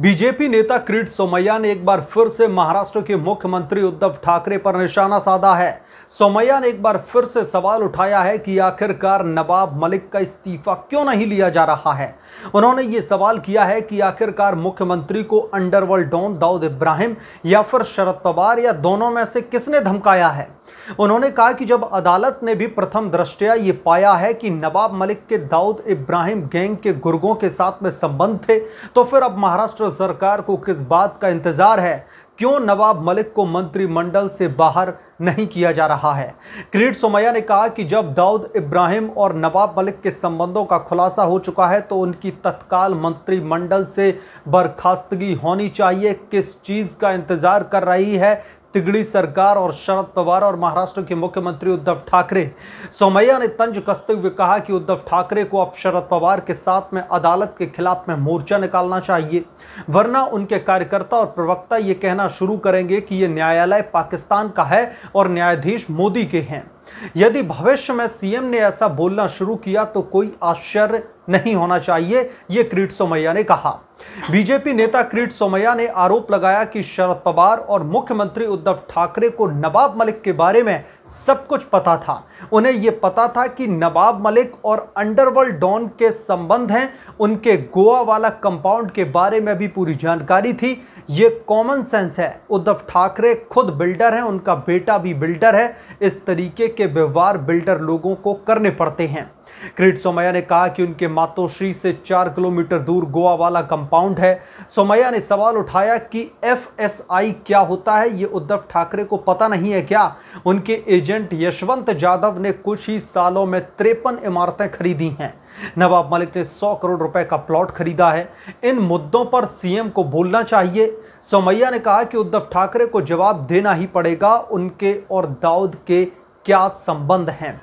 BJP नेता क्रीट सोमैया ने एक बार फिर से महाराष्ट्र के मुख्यमंत्री उद्धव ठाकरे पर निशाना साधा है सोमैया ने एक बार फिर से सवाल उठाया है कि आखिरकार नवाब मलिक का इस्तीफा क्यों नहीं लिया जा रहा है उन्होंने ये सवाल किया है कि आखिरकार मुख्यमंत्री को अंडरवर्ल्ड डॉन दाऊद इब्राहिम या फिर शरद पवार या दोनों में से किसने धमकाया है उन्होंने कहा कि जब अदालत ने भी प्रथम दृष्टया ये पाया है कि नवाब मलिक के दाऊद इब्राहिम गैंग के गुर्गों के साथ में संबंध थे तो फिर अब महाराष्ट्र महाराष्ट्र सरकार को किस बात का इंतज़ार है क्यों नवाब मलिक को मंत्रिमंडल से बाहर नहीं किया जा रहा है किरीट सोमैया ने कहा कि जब दाऊद इब्राहिम और नवाब मलिक के संबंधों का खुलासा हो चुका है तो उनकी तत्काल मंत्रिमंडल से बर्खास्तगी होनी चाहिए किस चीज़ का इंतज़ार कर रही है तिगड़ी सरकार और शरद पवार और महाराष्ट्र के मुख्यमंत्री उद्धव ठाकरे सोमैया ने तंज कसते हुए कहा कि उद्धव ठाकरे को अब शरद पवार के साथ में अदालत के खिलाफ में मोर्चा निकालना चाहिए वरना उनके कार्यकर्ता और प्रवक्ता ये कहना शुरू करेंगे कि ये न्यायालय पाकिस्तान का है और न्यायाधीश मोदी के हैं यदि भविष्य में सीएम ने ऐसा बोलना शुरू किया तो कोई आश्चर्य नहीं होना चाहिए ये क्रीट सोमैया ने कहा बीजेपी नेता क्रीट सोमैया ने आरोप लगाया कि शरद पवार और मुख्यमंत्री उद्धव ठाकरे को नवाब मलिक के बारे में सब कुछ पता था उन्हें ये पता था कि नवाब मलिक और अंडरवर्ल्ड डॉन के संबंध हैं उनके गोवा वाला कंपाउंड के बारे में भी पूरी जानकारी थी ये कॉमन सेंस है उद्धव ठाकरे खुद बिल्डर हैं उनका बेटा भी बिल्डर है इस तरीके के व्यवहार बिल्डर लोगों को करने पड़ते हैं क्रीट सोमैया ने कहा कि उनके मातोश्री से चार किलोमीटर दूर गोवा वाला कंपाउंड है सोमैया ने सवाल उठाया कि एफएसआई क्या होता है ये उद्धव ठाकरे को पता नहीं है क्या उनके एजेंट यशवंत यादव ने कुछ ही सालों में तिरपन इमारतें खरीदी हैं नवाब मलिक ने 100 करोड़ रुपए का प्लॉट खरीदा है इन मुद्दों पर सीएम को बोलना चाहिए सोमैया ने कहा कि उद्धव ठाकरे को जवाब देना ही पड़ेगा उनके और दाऊद के क्या संबंध हैं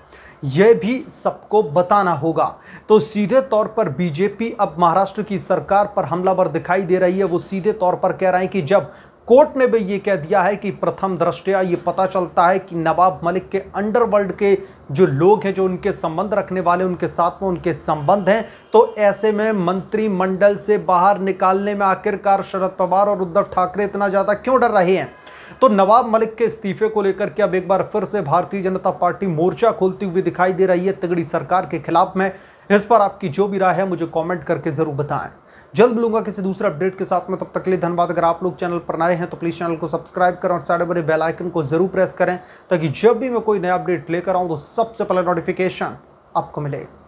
यह भी सबको बताना होगा तो सीधे तौर पर बीजेपी अब महाराष्ट्र की सरकार पर हमलावर दिखाई दे रही है वो सीधे तौर पर कह रहे हैं कि जब कोर्ट ने भी ये कह दिया है कि प्रथम दृष्टया ये पता चलता है कि नवाब मलिक के अंडरवर्ल्ड के जो लोग हैं जो उनके संबंध रखने वाले उनके साथ में उनके संबंध हैं तो ऐसे में मंत्रिमंडल से बाहर निकालने में आखिरकार शरद पवार और उद्धव ठाकरे इतना ज़्यादा क्यों डर रहे हैं तो नवाब मलिक के इस्तीफे को लेकर के अब एक बार फिर से भारतीय जनता पार्टी मोर्चा खोलती हुई दिखाई दे रही है तगड़ी सरकार के खिलाफ में इस पर आपकी जो भी राय है मुझे कॉमेंट करके ज़रूर बताएँ जल्द मिलूंगा किसी दूसरे अपडेट के साथ में तब तक के लिए धन्यवाद अगर आप लोग चैनल पर नए हैं तो प्लीज़ चैनल को सब्सक्राइब करें और साढ़े बड़े बेलाइकन को ज़रूर प्रेस करें ताकि जब भी मैं कोई नया अपडेट लेकर आऊँ तो सबसे पहले नोटिफिकेशन आपको मिलेगा